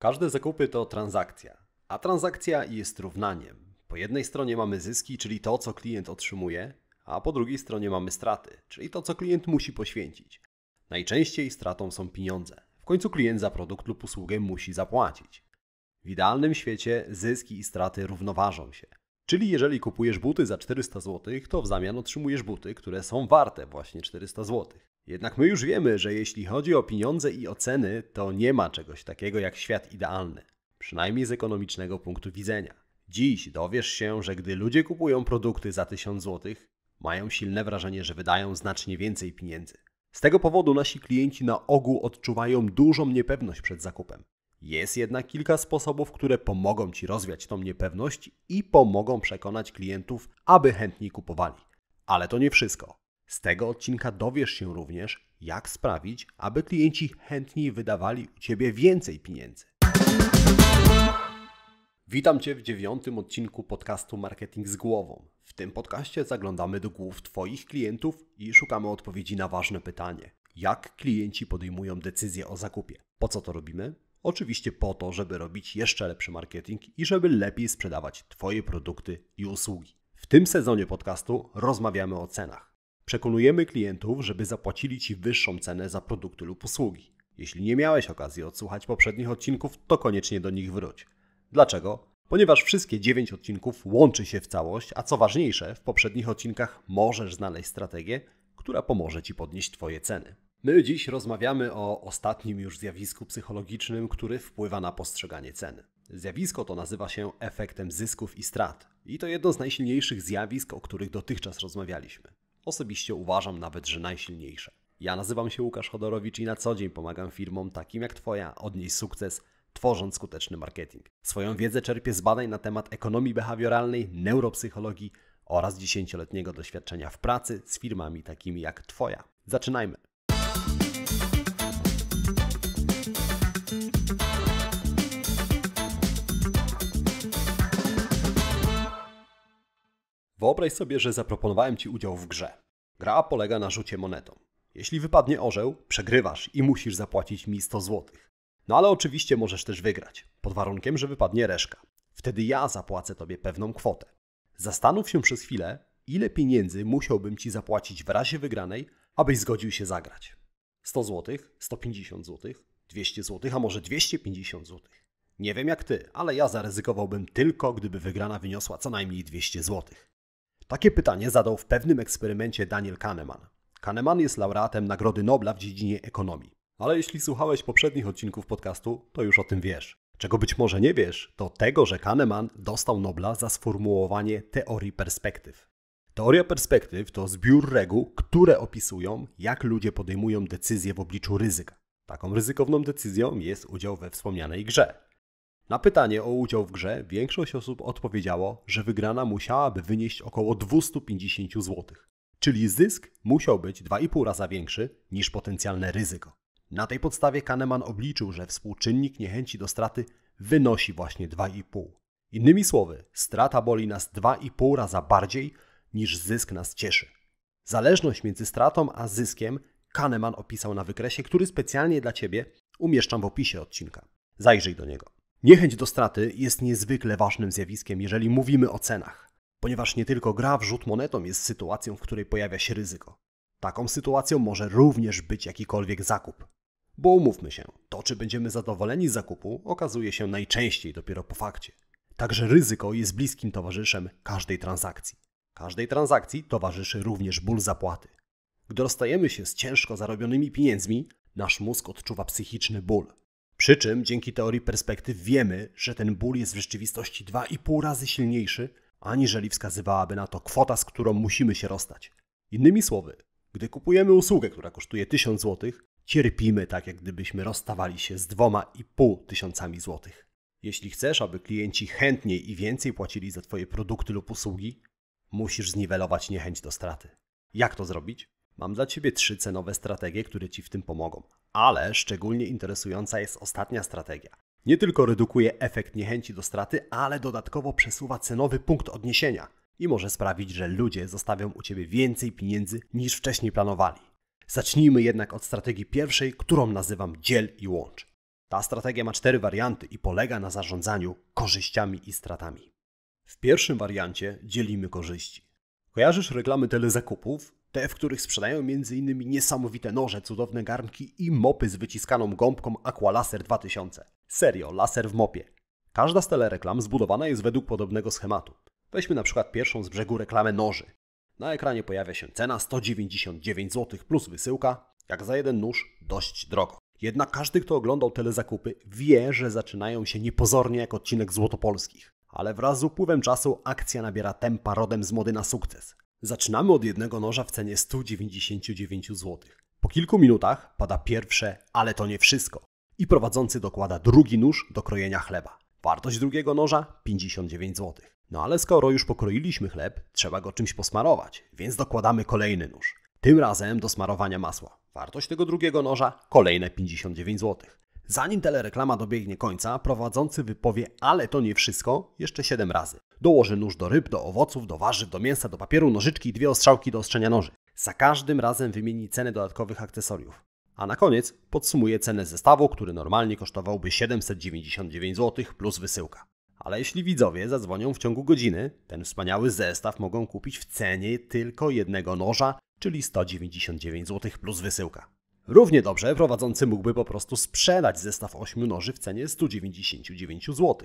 Każde zakupy to transakcja, a transakcja jest równaniem. Po jednej stronie mamy zyski, czyli to, co klient otrzymuje, a po drugiej stronie mamy straty, czyli to, co klient musi poświęcić. Najczęściej stratą są pieniądze. W końcu klient za produkt lub usługę musi zapłacić. W idealnym świecie zyski i straty równoważą się. Czyli jeżeli kupujesz buty za 400 zł, to w zamian otrzymujesz buty, które są warte właśnie 400 zł. Jednak my już wiemy, że jeśli chodzi o pieniądze i oceny, to nie ma czegoś takiego jak świat idealny, przynajmniej z ekonomicznego punktu widzenia. Dziś dowiesz się, że gdy ludzie kupują produkty za 1000 zł, mają silne wrażenie, że wydają znacznie więcej pieniędzy. Z tego powodu nasi klienci na ogół odczuwają dużą niepewność przed zakupem. Jest jednak kilka sposobów, które pomogą Ci rozwiać tą niepewność i pomogą przekonać klientów, aby chętniej kupowali. Ale to nie wszystko. Z tego odcinka dowiesz się również, jak sprawić, aby klienci chętniej wydawali u Ciebie więcej pieniędzy. Witam Cię w dziewiątym odcinku podcastu Marketing z Głową. W tym podcaście zaglądamy do głów Twoich klientów i szukamy odpowiedzi na ważne pytanie: jak klienci podejmują decyzję o zakupie? Po co to robimy? Oczywiście po to, żeby robić jeszcze lepszy marketing i żeby lepiej sprzedawać Twoje produkty i usługi. W tym sezonie podcastu rozmawiamy o cenach Przekonujemy klientów, żeby zapłacili Ci wyższą cenę za produkty lub usługi. Jeśli nie miałeś okazji odsłuchać poprzednich odcinków, to koniecznie do nich wróć. Dlaczego? Ponieważ wszystkie 9 odcinków łączy się w całość, a co ważniejsze, w poprzednich odcinkach możesz znaleźć strategię, która pomoże Ci podnieść Twoje ceny. My dziś rozmawiamy o ostatnim już zjawisku psychologicznym, który wpływa na postrzeganie ceny. Zjawisko to nazywa się efektem zysków i strat i to jedno z najsilniejszych zjawisk, o których dotychczas rozmawialiśmy. Osobiście uważam nawet, że najsilniejsze. Ja nazywam się Łukasz Chodorowicz i na co dzień pomagam firmom takim jak Twoja odnieść sukces, tworząc skuteczny marketing. Swoją wiedzę czerpię z badań na temat ekonomii behawioralnej, neuropsychologii oraz dziesięcioletniego doświadczenia w pracy z firmami takimi jak Twoja. Zaczynajmy! Wyobraź sobie, że zaproponowałem Ci udział w grze. Gra polega na rzucie monetą. Jeśli wypadnie orzeł, przegrywasz i musisz zapłacić mi 100 zł. No ale oczywiście możesz też wygrać, pod warunkiem, że wypadnie reszka. Wtedy ja zapłacę Tobie pewną kwotę. Zastanów się przez chwilę, ile pieniędzy musiałbym Ci zapłacić w razie wygranej, abyś zgodził się zagrać. 100 zł, 150 zł, 200 zł, a może 250 zł. Nie wiem jak ty, ale ja zaryzykowałbym tylko, gdyby wygrana wyniosła co najmniej 200 zł. Takie pytanie zadał w pewnym eksperymencie Daniel Kahneman. Kahneman jest laureatem Nagrody Nobla w dziedzinie ekonomii. Ale jeśli słuchałeś poprzednich odcinków podcastu, to już o tym wiesz. Czego być może nie wiesz, to tego, że Kahneman dostał Nobla za sformułowanie teorii perspektyw. Teoria perspektyw to zbiór reguł, które opisują, jak ludzie podejmują decyzje w obliczu ryzyka. Taką ryzykowną decyzją jest udział we wspomnianej grze. Na pytanie o udział w grze większość osób odpowiedziało, że wygrana musiałaby wynieść około 250 zł, czyli zysk musiał być 2,5 raza większy niż potencjalne ryzyko. Na tej podstawie Kahneman obliczył, że współczynnik niechęci do straty wynosi właśnie 2,5. Innymi słowy, strata boli nas 2,5 raza bardziej niż zysk nas cieszy. Zależność między stratą a zyskiem Kahneman opisał na wykresie, który specjalnie dla Ciebie umieszczam w opisie odcinka. Zajrzyj do niego. Niechęć do straty jest niezwykle ważnym zjawiskiem, jeżeli mówimy o cenach, ponieważ nie tylko gra w rzut monetą jest sytuacją, w której pojawia się ryzyko. Taką sytuacją może również być jakikolwiek zakup. Bo umówmy się, to czy będziemy zadowoleni z zakupu okazuje się najczęściej dopiero po fakcie. Także ryzyko jest bliskim towarzyszem każdej transakcji. Każdej transakcji towarzyszy również ból zapłaty. Gdy rozstajemy się z ciężko zarobionymi pieniędzmi, nasz mózg odczuwa psychiczny ból, przy czym dzięki teorii perspektyw wiemy, że ten ból jest w rzeczywistości 2,5 razy silniejszy, aniżeli wskazywałaby na to kwota, z którą musimy się rozstać. Innymi słowy, gdy kupujemy usługę, która kosztuje 1000 zł, cierpimy tak, jak gdybyśmy rozstawali się z 2,5 tysiącami złotych. Jeśli chcesz, aby klienci chętniej i więcej płacili za Twoje produkty lub usługi, musisz zniwelować niechęć do straty. Jak to zrobić? Mam dla Ciebie trzy cenowe strategie, które Ci w tym pomogą ale szczególnie interesująca jest ostatnia strategia. Nie tylko redukuje efekt niechęci do straty, ale dodatkowo przesuwa cenowy punkt odniesienia i może sprawić, że ludzie zostawią u Ciebie więcej pieniędzy niż wcześniej planowali. Zacznijmy jednak od strategii pierwszej, którą nazywam dziel i łącz. Ta strategia ma cztery warianty i polega na zarządzaniu korzyściami i stratami. W pierwszym wariancie dzielimy korzyści. Kojarzysz reklamy telezakupów? Te, w których sprzedają m.in. niesamowite noże, cudowne garnki i mopy z wyciskaną gąbką Aqualaser 2000. Serio, laser w mopie. Każda z telereklam zbudowana jest według podobnego schematu. Weźmy na przykład pierwszą z brzegu reklamę noży. Na ekranie pojawia się cena 199 zł plus wysyłka, jak za jeden nóż dość drogo. Jednak każdy, kto oglądał telezakupy, wie, że zaczynają się niepozornie jak odcinek Złotopolskich. Ale wraz z upływem czasu akcja nabiera tempa rodem z mody na sukces. Zaczynamy od jednego noża w cenie 199 zł. Po kilku minutach pada pierwsze, ale to nie wszystko. I prowadzący dokłada drugi nóż do krojenia chleba. Wartość drugiego noża 59 zł. No ale skoro już pokroiliśmy chleb, trzeba go czymś posmarować, więc dokładamy kolejny nóż. Tym razem do smarowania masła. Wartość tego drugiego noża kolejne 59 zł. Zanim telereklama dobiegnie końca, prowadzący wypowie ale to nie wszystko jeszcze 7 razy. Dołoży nóż do ryb, do owoców, do warzyw, do mięsa, do papieru, nożyczki i dwie ostrzałki do ostrzenia noży. Za każdym razem wymieni cenę dodatkowych akcesoriów. A na koniec podsumuje cenę zestawu, który normalnie kosztowałby 799 zł plus wysyłka. Ale jeśli widzowie zadzwonią w ciągu godziny, ten wspaniały zestaw mogą kupić w cenie tylko jednego noża, czyli 199 zł plus wysyłka. Równie dobrze prowadzący mógłby po prostu sprzedać zestaw 8 noży w cenie 199 zł.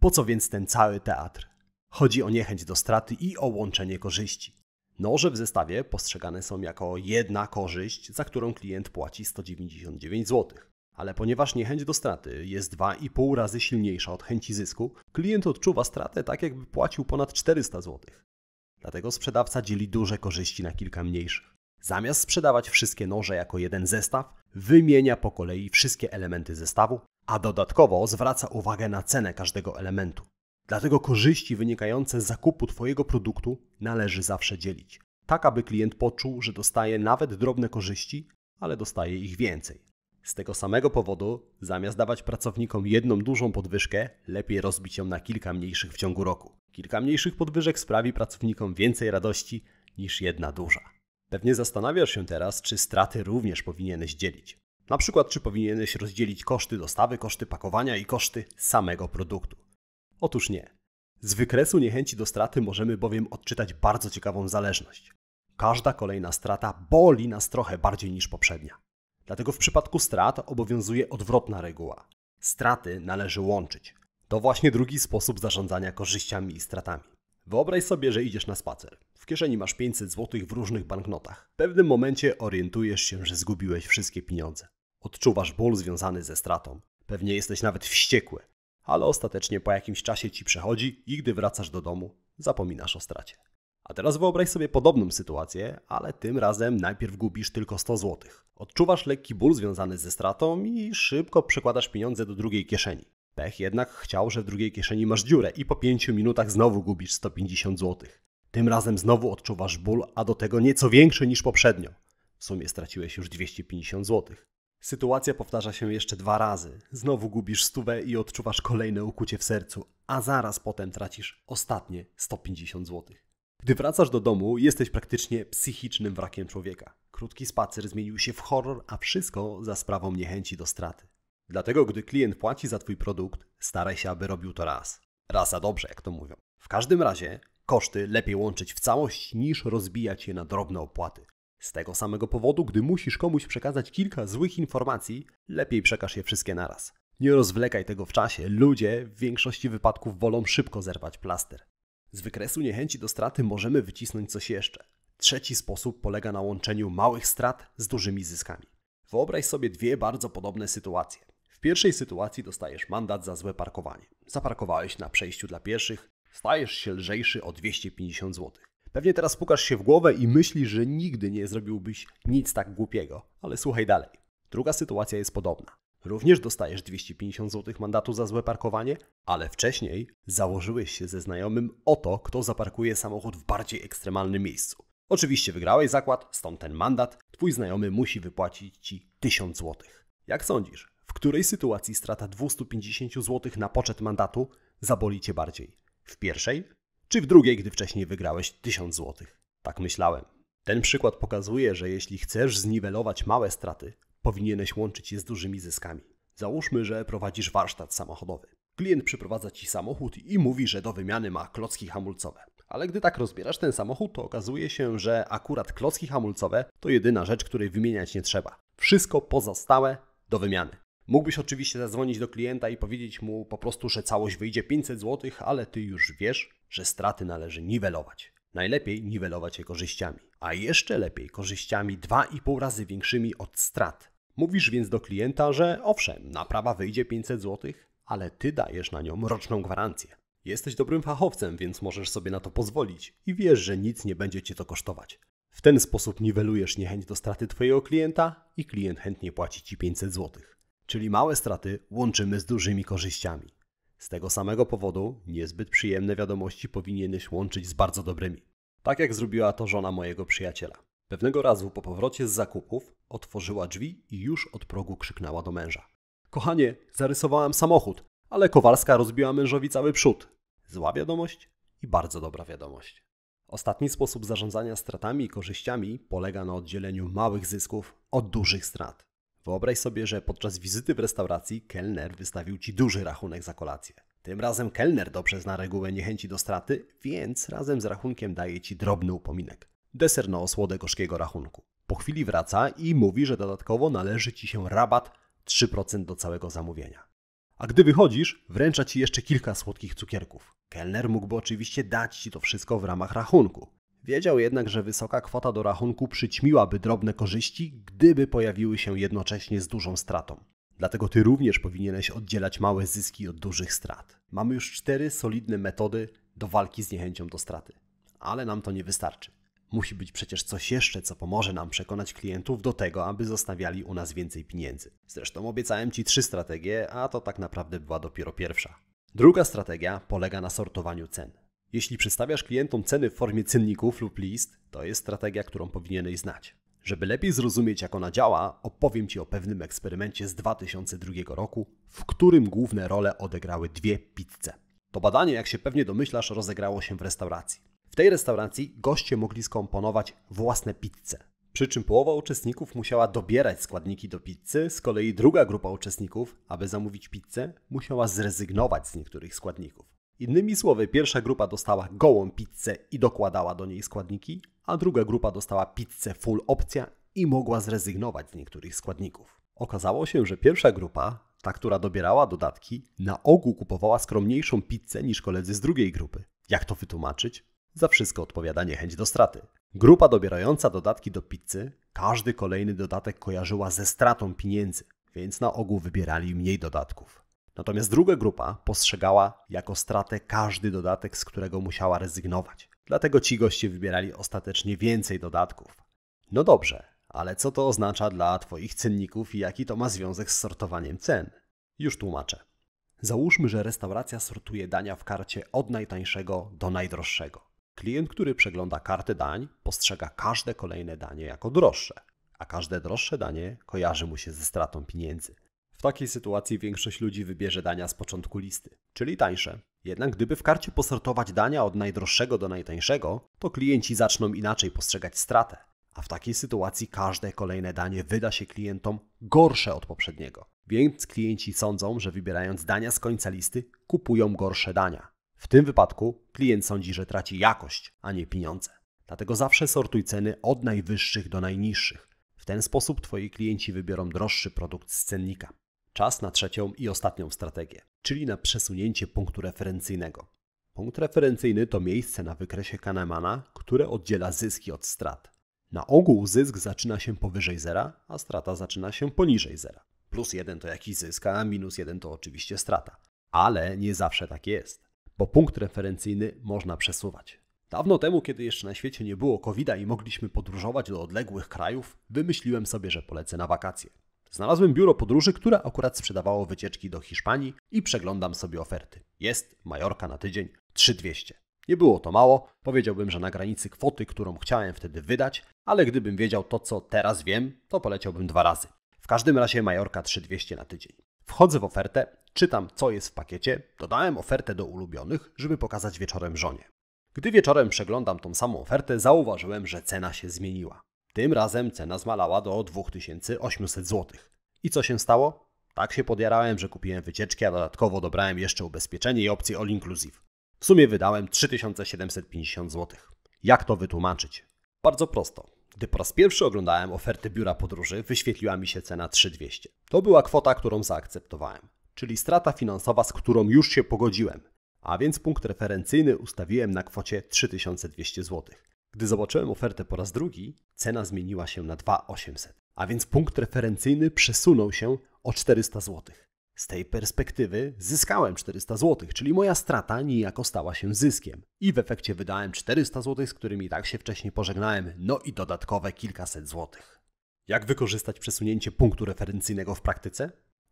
Po co więc ten cały teatr? Chodzi o niechęć do straty i o łączenie korzyści. Noże w zestawie postrzegane są jako jedna korzyść, za którą klient płaci 199 zł. Ale ponieważ niechęć do straty jest 2,5 razy silniejsza od chęci zysku, klient odczuwa stratę tak, jakby płacił ponad 400 zł. Dlatego sprzedawca dzieli duże korzyści na kilka mniejszych. Zamiast sprzedawać wszystkie noże jako jeden zestaw, wymienia po kolei wszystkie elementy zestawu, a dodatkowo zwraca uwagę na cenę każdego elementu. Dlatego korzyści wynikające z zakupu Twojego produktu należy zawsze dzielić, tak aby klient poczuł, że dostaje nawet drobne korzyści, ale dostaje ich więcej. Z tego samego powodu, zamiast dawać pracownikom jedną dużą podwyżkę, lepiej rozbić ją na kilka mniejszych w ciągu roku. Kilka mniejszych podwyżek sprawi pracownikom więcej radości niż jedna duża. Pewnie zastanawiasz się teraz, czy straty również powinieneś dzielić. Na przykład, czy powinieneś rozdzielić koszty dostawy, koszty pakowania i koszty samego produktu. Otóż nie. Z wykresu niechęci do straty możemy bowiem odczytać bardzo ciekawą zależność. Każda kolejna strata boli nas trochę bardziej niż poprzednia. Dlatego w przypadku strat obowiązuje odwrotna reguła. Straty należy łączyć. To właśnie drugi sposób zarządzania korzyściami i stratami. Wyobraź sobie, że idziesz na spacer. W kieszeni masz 500 zł w różnych banknotach. W pewnym momencie orientujesz się, że zgubiłeś wszystkie pieniądze. Odczuwasz ból związany ze stratą. Pewnie jesteś nawet wściekły, ale ostatecznie po jakimś czasie ci przechodzi i gdy wracasz do domu, zapominasz o stracie. A teraz wyobraź sobie podobną sytuację, ale tym razem najpierw gubisz tylko 100 zł. Odczuwasz lekki ból związany ze stratą i szybko przekładasz pieniądze do drugiej kieszeni. Pech jednak chciał, że w drugiej kieszeni masz dziurę i po 5 minutach znowu gubisz 150 zł. Tym razem znowu odczuwasz ból, a do tego nieco większy niż poprzednio. W sumie straciłeś już 250 zł. Sytuacja powtarza się jeszcze dwa razy. Znowu gubisz stówę i odczuwasz kolejne ukucie w sercu, a zaraz potem tracisz ostatnie 150 zł. Gdy wracasz do domu, jesteś praktycznie psychicznym wrakiem człowieka. Krótki spacer zmienił się w horror, a wszystko za sprawą niechęci do straty. Dlatego, gdy klient płaci za Twój produkt, staraj się, aby robił to raz. Raz a dobrze, jak to mówią. W każdym razie, koszty lepiej łączyć w całość niż rozbijać je na drobne opłaty. Z tego samego powodu, gdy musisz komuś przekazać kilka złych informacji, lepiej przekaż je wszystkie naraz. Nie rozwlekaj tego w czasie, ludzie w większości wypadków wolą szybko zerwać plaster. Z wykresu niechęci do straty możemy wycisnąć coś jeszcze. Trzeci sposób polega na łączeniu małych strat z dużymi zyskami. Wyobraź sobie dwie bardzo podobne sytuacje. W pierwszej sytuacji dostajesz mandat za złe parkowanie. Zaparkowałeś na przejściu dla pieszych, stajesz się lżejszy o 250 zł. Pewnie teraz pukasz się w głowę i myślisz, że nigdy nie zrobiłbyś nic tak głupiego, ale słuchaj dalej. Druga sytuacja jest podobna. Również dostajesz 250 zł mandatu za złe parkowanie, ale wcześniej założyłeś się ze znajomym o to, kto zaparkuje samochód w bardziej ekstremalnym miejscu. Oczywiście wygrałeś zakład, stąd ten mandat. Twój znajomy musi wypłacić ci 1000 zł. Jak sądzisz, której sytuacji strata 250 zł na poczet mandatu zaboli cię bardziej? W pierwszej czy w drugiej, gdy wcześniej wygrałeś 1000 zł? Tak myślałem. Ten przykład pokazuje, że jeśli chcesz zniwelować małe straty, powinieneś łączyć je z dużymi zyskami. Załóżmy, że prowadzisz warsztat samochodowy. Klient przyprowadza ci samochód i mówi, że do wymiany ma klocki hamulcowe. Ale gdy tak rozbierasz ten samochód, to okazuje się, że akurat klocki hamulcowe to jedyna rzecz, której wymieniać nie trzeba. Wszystko pozostałe do wymiany. Mógłbyś oczywiście zadzwonić do klienta i powiedzieć mu po prostu, że całość wyjdzie 500 zł, ale ty już wiesz, że straty należy niwelować. Najlepiej niwelować je korzyściami, a jeszcze lepiej korzyściami 2,5 razy większymi od strat. Mówisz więc do klienta, że owszem, naprawa wyjdzie 500 zł, ale ty dajesz na nią roczną gwarancję. Jesteś dobrym fachowcem, więc możesz sobie na to pozwolić i wiesz, że nic nie będzie cię to kosztować. W ten sposób niwelujesz niechęć do straty twojego klienta i klient chętnie płaci ci 500 zł czyli małe straty łączymy z dużymi korzyściami. Z tego samego powodu niezbyt przyjemne wiadomości powinieneś łączyć z bardzo dobrymi. Tak jak zrobiła to żona mojego przyjaciela. Pewnego razu po powrocie z zakupów otworzyła drzwi i już od progu krzyknęła do męża. Kochanie, zarysowałam samochód, ale Kowalska rozbiła mężowi cały przód. Zła wiadomość i bardzo dobra wiadomość. Ostatni sposób zarządzania stratami i korzyściami polega na oddzieleniu małych zysków od dużych strat. Wyobraź sobie, że podczas wizyty w restauracji kelner wystawił ci duży rachunek za kolację. Tym razem kelner dobrze zna regułę niechęci do straty, więc razem z rachunkiem daje ci drobny upominek. Deser na osłodę gorzkiego rachunku. Po chwili wraca i mówi, że dodatkowo należy ci się rabat 3% do całego zamówienia. A gdy wychodzisz, wręcza ci jeszcze kilka słodkich cukierków. Kelner mógłby oczywiście dać ci to wszystko w ramach rachunku, Wiedział jednak, że wysoka kwota do rachunku przyćmiłaby drobne korzyści, gdyby pojawiły się jednocześnie z dużą stratą. Dlatego ty również powinieneś oddzielać małe zyski od dużych strat. Mamy już cztery solidne metody do walki z niechęcią do straty. Ale nam to nie wystarczy. Musi być przecież coś jeszcze, co pomoże nam przekonać klientów do tego, aby zostawiali u nas więcej pieniędzy. Zresztą obiecałem Ci trzy strategie, a to tak naprawdę była dopiero pierwsza. Druga strategia polega na sortowaniu cen. Jeśli przedstawiasz klientom ceny w formie cenników lub list, to jest strategia, którą powinieneś znać. Żeby lepiej zrozumieć, jak ona działa, opowiem Ci o pewnym eksperymencie z 2002 roku, w którym główne role odegrały dwie pizze. To badanie, jak się pewnie domyślasz, rozegrało się w restauracji. W tej restauracji goście mogli skomponować własne pizze. Przy czym połowa uczestników musiała dobierać składniki do pizzy, z kolei druga grupa uczestników, aby zamówić pizzę, musiała zrezygnować z niektórych składników. Innymi słowy, pierwsza grupa dostała gołą pizzę i dokładała do niej składniki, a druga grupa dostała pizzę full opcja i mogła zrezygnować z niektórych składników. Okazało się, że pierwsza grupa, ta która dobierała dodatki, na ogół kupowała skromniejszą pizzę niż koledzy z drugiej grupy. Jak to wytłumaczyć? Za wszystko odpowiada niechęć do straty. Grupa dobierająca dodatki do pizzy, każdy kolejny dodatek kojarzyła ze stratą pieniędzy, więc na ogół wybierali mniej dodatków. Natomiast druga grupa postrzegała jako stratę każdy dodatek, z którego musiała rezygnować. Dlatego ci goście wybierali ostatecznie więcej dodatków. No dobrze, ale co to oznacza dla Twoich cenników i jaki to ma związek z sortowaniem cen? Już tłumaczę. Załóżmy, że restauracja sortuje dania w karcie od najtańszego do najdroższego. Klient, który przegląda kartę dań, postrzega każde kolejne danie jako droższe, a każde droższe danie kojarzy mu się ze stratą pieniędzy. W takiej sytuacji większość ludzi wybierze dania z początku listy, czyli tańsze. Jednak gdyby w karcie posortować dania od najdroższego do najtańszego, to klienci zaczną inaczej postrzegać stratę, a w takiej sytuacji każde kolejne danie wyda się klientom gorsze od poprzedniego. Więc klienci sądzą, że wybierając dania z końca listy, kupują gorsze dania. W tym wypadku klient sądzi, że traci jakość, a nie pieniądze. Dlatego zawsze sortuj ceny od najwyższych do najniższych. W ten sposób Twoi klienci wybiorą droższy produkt z cennika. Czas na trzecią i ostatnią strategię, czyli na przesunięcie punktu referencyjnego. Punkt referencyjny to miejsce na wykresie Kahnemana, które oddziela zyski od strat. Na ogół zysk zaczyna się powyżej zera, a strata zaczyna się poniżej zera. Plus jeden to jakiś zysk, a minus jeden to oczywiście strata. Ale nie zawsze tak jest, bo punkt referencyjny można przesuwać. Dawno temu, kiedy jeszcze na świecie nie było covid i mogliśmy podróżować do odległych krajów, wymyśliłem sobie, że polecę na wakacje. Znalazłem biuro podróży, które akurat sprzedawało wycieczki do Hiszpanii i przeglądam sobie oferty. Jest Majorka na tydzień 3200. Nie było to mało, powiedziałbym, że na granicy kwoty, którą chciałem wtedy wydać, ale gdybym wiedział to, co teraz wiem, to poleciałbym dwa razy. W każdym razie Majorka 3200 na tydzień. Wchodzę w ofertę, czytam, co jest w pakiecie, dodałem ofertę do ulubionych, żeby pokazać wieczorem żonie. Gdy wieczorem przeglądam tą samą ofertę, zauważyłem, że cena się zmieniła. Tym razem cena zmalała do 2800 zł. I co się stało? Tak się podjarałem, że kupiłem wycieczkę, a dodatkowo dobrałem jeszcze ubezpieczenie i opcję all inclusive. W sumie wydałem 3750 zł. Jak to wytłumaczyć? Bardzo prosto. Gdy po raz pierwszy oglądałem oferty biura podróży, wyświetliła mi się cena 3200. To była kwota, którą zaakceptowałem, czyli strata finansowa, z którą już się pogodziłem, a więc punkt referencyjny ustawiłem na kwocie 3200 zł. Gdy zobaczyłem ofertę po raz drugi, cena zmieniła się na 2800, a więc punkt referencyjny przesunął się o 400 zł. Z tej perspektywy zyskałem 400 zł, czyli moja strata niejako stała się zyskiem. I w efekcie wydałem 400 zł, z którymi tak się wcześniej pożegnałem, no i dodatkowe kilkaset złotych. Jak wykorzystać przesunięcie punktu referencyjnego w praktyce?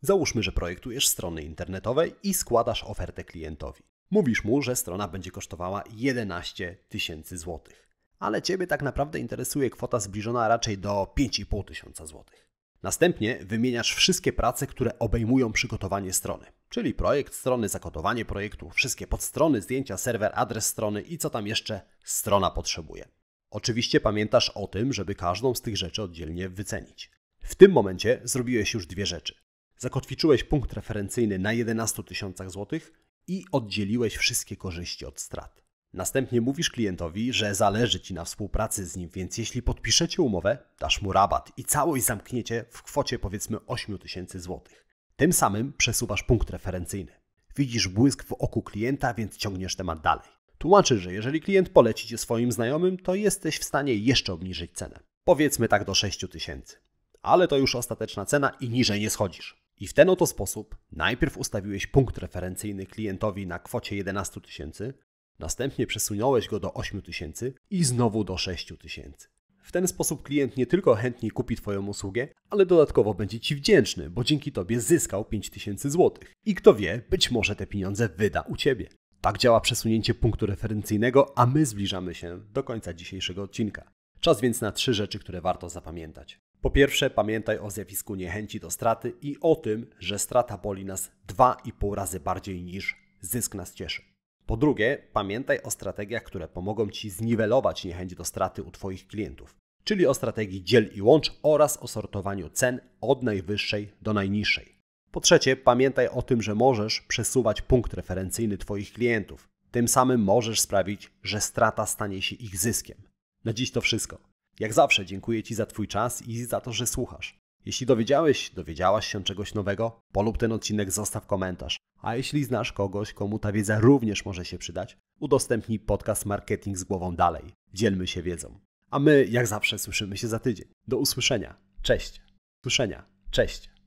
Załóżmy, że projektujesz strony internetowe i składasz ofertę klientowi. Mówisz mu, że strona będzie kosztowała 11 tysięcy złotych ale Ciebie tak naprawdę interesuje kwota zbliżona raczej do 5,5 tysiąca złotych. Następnie wymieniasz wszystkie prace, które obejmują przygotowanie strony, czyli projekt strony, zakodowanie projektu, wszystkie podstrony, zdjęcia, serwer, adres strony i co tam jeszcze strona potrzebuje. Oczywiście pamiętasz o tym, żeby każdą z tych rzeczy oddzielnie wycenić. W tym momencie zrobiłeś już dwie rzeczy. Zakotwiczyłeś punkt referencyjny na 11 tysiącach złotych i oddzieliłeś wszystkie korzyści od strat. Następnie mówisz klientowi, że zależy Ci na współpracy z nim, więc jeśli podpiszecie umowę, dasz mu rabat i całość zamkniecie w kwocie powiedzmy 8000 zł. Tym samym przesuwasz punkt referencyjny. Widzisz błysk w oku klienta, więc ciągniesz temat dalej. Tłumaczysz, że jeżeli klient poleci Cię swoim znajomym, to jesteś w stanie jeszcze obniżyć cenę. Powiedzmy tak do 6000. Ale to już ostateczna cena i niżej nie schodzisz. I w ten oto sposób najpierw ustawiłeś punkt referencyjny klientowi na kwocie 11 tysięcy, Następnie przesunąłeś go do 8000 i znowu do 6000. W ten sposób klient nie tylko chętniej kupi Twoją usługę, ale dodatkowo będzie Ci wdzięczny, bo dzięki Tobie zyskał 5000 zł. I kto wie, być może te pieniądze wyda u Ciebie. Tak działa przesunięcie punktu referencyjnego, a my zbliżamy się do końca dzisiejszego odcinka. Czas więc na trzy rzeczy, które warto zapamiętać. Po pierwsze, pamiętaj o zjawisku niechęci do straty i o tym, że strata boli nas 2,5 razy bardziej niż zysk nas cieszy. Po drugie, pamiętaj o strategiach, które pomogą Ci zniwelować niechęć do straty u Twoich klientów, czyli o strategii dziel i łącz oraz o sortowaniu cen od najwyższej do najniższej. Po trzecie, pamiętaj o tym, że możesz przesuwać punkt referencyjny Twoich klientów. Tym samym możesz sprawić, że strata stanie się ich zyskiem. Na dziś to wszystko. Jak zawsze dziękuję Ci za Twój czas i za to, że słuchasz. Jeśli dowiedziałeś, dowiedziałaś się czegoś nowego, polub ten odcinek, zostaw komentarz. A jeśli znasz kogoś, komu ta wiedza również może się przydać, udostępnij podcast Marketing z głową dalej. Dzielmy się wiedzą. A my, jak zawsze, słyszymy się za tydzień. Do usłyszenia. Cześć. Słyszenia. Cześć.